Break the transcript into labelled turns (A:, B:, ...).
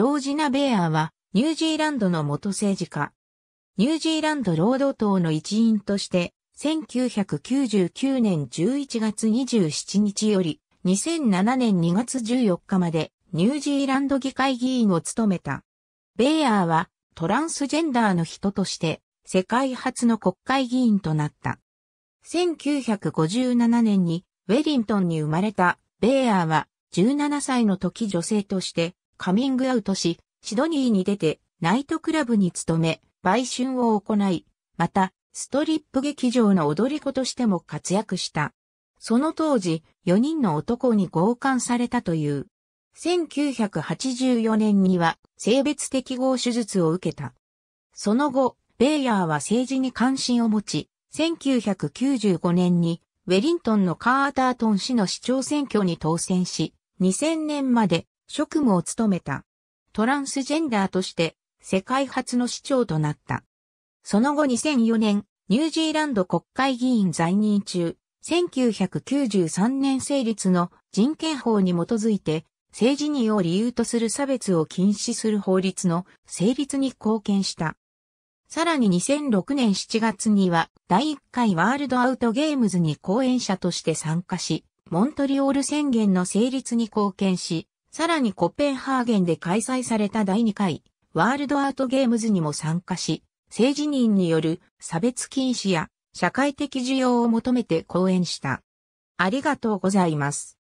A: ジョージナ・
B: ベアは、ニュージーランドの元政治家。ニュージーランド労働党の一員として、1999年11月27日より、2007年2月14日まで、ニュージーランド議会議員を務めた。ベイーは、トランスジェンダーの人として、世界初の国会議員となった。1957年に、ウェリントンに生まれた、ベイーは、17歳の時女性として、カミングアウトし、シドニーに出て、ナイトクラブに勤め、売春を行い、また、ストリップ劇場の踊り子としても活躍した。その当時、4人の男に強姦されたという。1984年には性別適合手術を受けた。その後、ベイヤーは政治に関心を持ち、1995年にウェリントンのカータートン氏の市長選挙に当選し、2000年まで職務を務めた。トランスジェンダーとして世界初の市長となった。その後2004年、ニュージーランド国会議員在任中、1993年成立の人権法に基づいて、政治にを理由とする差別を禁止する法律の成立に貢献した。さらに2006年7月には第1回ワールドアウトゲームズに講演者として参加し、モントリオール宣言の成立に貢献し、さらにコペンハーゲンで開催された第2回ワールドアートゲームズにも参加し、政治人による差別禁止や社会的需要を求めて講演した。ありがとうございます。